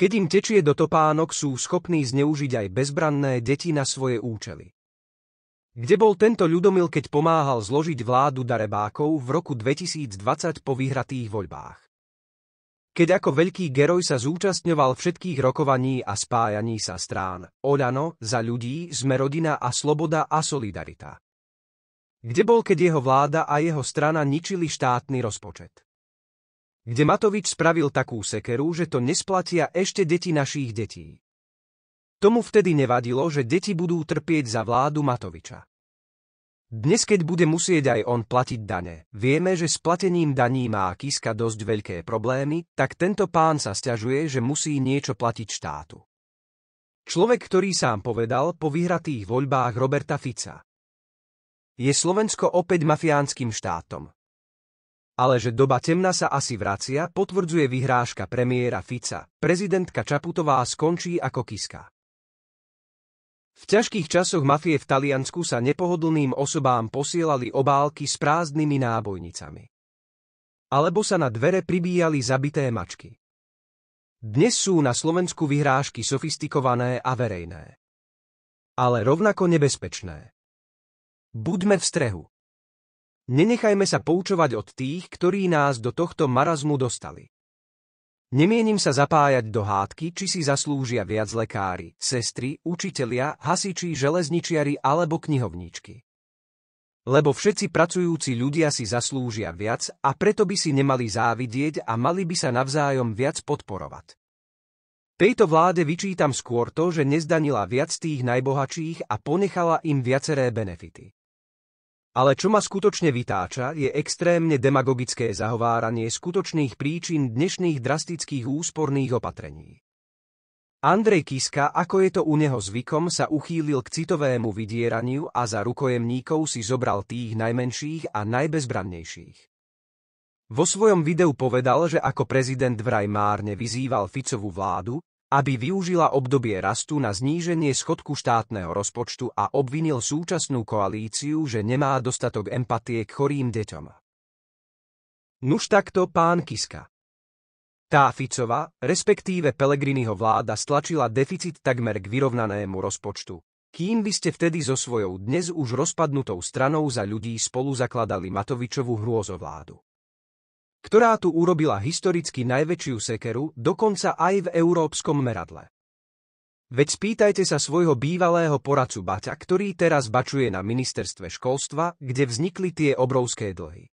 Keď im tečie do topánok, sú schopní zneužiť aj bezbranné deti na svoje účely. Kde bol tento ľudomil, keď pomáhal zložiť vládu darebákov v roku 2020 po vyhratých voľbách? Keď ako veľký geroj sa zúčastňoval všetkých rokovaní a spájaní sa strán, Oľano, za ľudí, sme rodina a sloboda a solidarita. Kde bol, keď jeho vláda a jeho strana ničili štátny rozpočet? kde Matovič spravil takú sekeru, že to nesplatia ešte deti našich detí. Tomu vtedy nevadilo, že deti budú trpieť za vládu Matoviča. Dnes, keď bude musieť aj on platiť dane, vieme, že s platením daní má Kiska dosť veľké problémy, tak tento pán sa sťažuje, že musí niečo platiť štátu. Človek, ktorý sám povedal po vyhratých voľbách Roberta Fica. Je Slovensko opäť mafiánskym štátom ale že doba temna sa asi vracia, potvrdzuje vyhrážka premiéra Fica. Prezidentka Čaputová skončí ako Kiska. V ťažkých časoch mafie v Taliansku sa nepohodlným osobám posielali obálky s prázdnymi nábojnicami. Alebo sa na dvere pribíjali zabité mačky. Dnes sú na Slovensku vyhrážky sofistikované a verejné. Ale rovnako nebezpečné. Buďme v strehu. Nenechajme sa poučovať od tých, ktorí nás do tohto marazmu dostali. Nemienim sa zapájať do hádky, či si zaslúžia viac lekári, sestry, učitelia, hasiči, železničiari alebo knihovníčky. Lebo všetci pracujúci ľudia si zaslúžia viac a preto by si nemali závidieť a mali by sa navzájom viac podporovať. Tejto vláde vyčítam skôr to, že nezdanila viac tých najbohatších a ponechala im viaceré benefity. Ale čo ma skutočne vytáča, je extrémne demagogické zahováranie skutočných príčin dnešných drastických úsporných opatrení. Andrej Kiska, ako je to u neho zvykom, sa uchýlil k citovému vydieraniu a za rukojemníkov si zobral tých najmenších a najbezbrannejších. Vo svojom videu povedal, že ako prezident vraj márne vyzýval Ficovú vládu, aby využila obdobie rastu na zníženie schodku štátneho rozpočtu a obvinil súčasnú koalíciu, že nemá dostatok empatie k chorým deťom. Nuž takto pán Kiska. Tá Ficova, respektíve Pelegriniho vláda stlačila deficit takmer k vyrovnanému rozpočtu. Kým by ste vtedy so svojou dnes už rozpadnutou stranou za ľudí spolu zakladali Matovičovú hrôzovládu ktorá tu urobila historicky najväčšiu sekeru, dokonca aj v európskom meradle. Veď spýtajte sa svojho bývalého poradcu Baťa, ktorý teraz bačuje na ministerstve školstva, kde vznikli tie obrovské dlhy.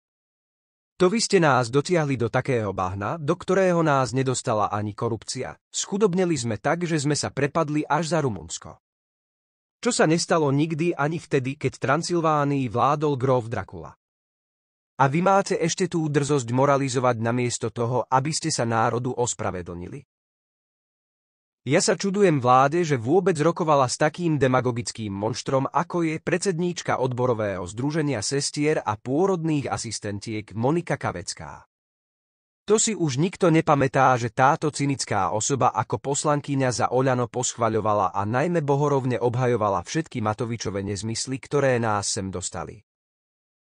To vy ste nás dotiahli do takého bahna, do ktorého nás nedostala ani korupcia. Schudobneli sme tak, že sme sa prepadli až za Rumunsko. Čo sa nestalo nikdy ani vtedy, keď Transilvánii vládol gróf Drakula. A vy máte ešte tú drzosť moralizovať namiesto toho, aby ste sa národu ospravedlnili. Ja sa čudujem vláde, že vôbec rokovala s takým demagogickým monštrom, ako je predsedníčka odborového združenia sestier a pôrodných asistentiek Monika Kavecká. To si už nikto nepamätá, že táto cynická osoba ako poslankyňa za Oľano poschvaľovala a najmä bohorovne obhajovala všetky Matovičove nezmysly, ktoré nás sem dostali.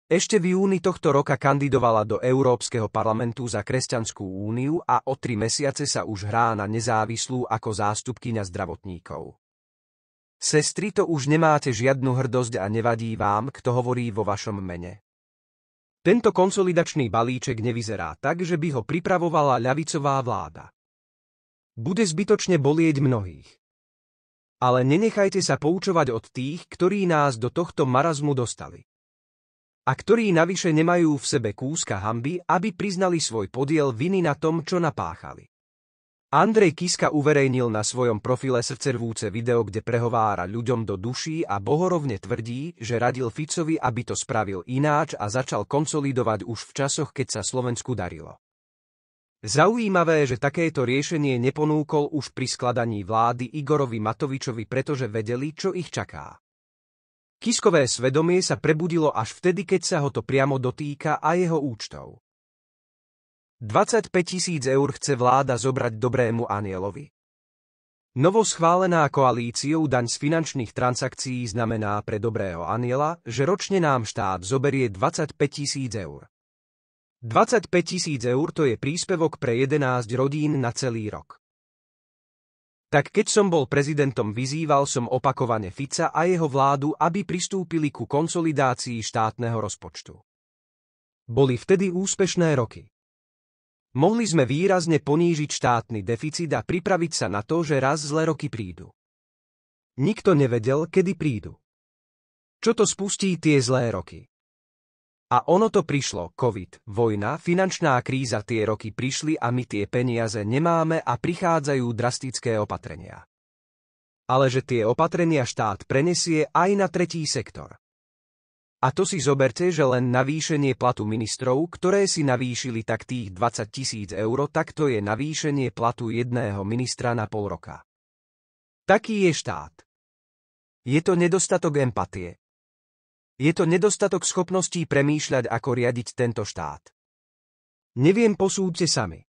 Ešte v júni tohto roka kandidovala do Európskeho parlamentu za Kresťanskú úniu a o tri mesiace sa už hrá na nezávislú ako zástupkyňa zdravotníkov. Sestry, to už nemáte žiadnu hrdosť a nevadí vám, kto hovorí vo vašom mene. Tento konsolidačný balíček nevyzerá tak, že by ho pripravovala ľavicová vláda. Bude zbytočne bolieť mnohých. Ale nenechajte sa poučovať od tých, ktorí nás do tohto marazmu dostali a ktorí navyše nemajú v sebe kúska hamby, aby priznali svoj podiel viny na tom, čo napáchali. Andrej Kiska uverejnil na svojom profile srdcervúce video, kde prehovára ľuďom do duší a bohorovne tvrdí, že radil Ficovi, aby to spravil ináč a začal konsolidovať už v časoch, keď sa Slovensku darilo. Zaujímavé, že takéto riešenie neponúkol už pri skladaní vlády Igorovi Matovičovi, pretože vedeli, čo ich čaká. Kiskové svedomie sa prebudilo až vtedy, keď sa ho to priamo dotýka a jeho účtov. 25 tisíc eur chce vláda zobrať dobrému anielovi. schválená koalíciou daň z finančných transakcií znamená pre dobrého aniela, že ročne nám štát zoberie 25 tisíc eur. 25 tisíc eur to je príspevok pre 11 rodín na celý rok. Tak keď som bol prezidentom vyzýval som opakovane Fica a jeho vládu, aby pristúpili ku konsolidácii štátneho rozpočtu. Boli vtedy úspešné roky. Mohli sme výrazne ponížiť štátny deficit a pripraviť sa na to, že raz zlé roky prídu. Nikto nevedel, kedy prídu. Čo to spustí tie zlé roky? A ono to prišlo, COVID, vojna, finančná kríza tie roky prišli a my tie peniaze nemáme a prichádzajú drastické opatrenia. Ale že tie opatrenia štát prenesie aj na tretí sektor. A to si zoberte, že len navýšenie platu ministrov, ktoré si navýšili tak tých 20 tisíc eur, tak to je navýšenie platu jedného ministra na pol roka. Taký je štát. Je to nedostatok empatie, je to nedostatok schopností premýšľať, ako riadiť tento štát. Neviem, posúďte sami.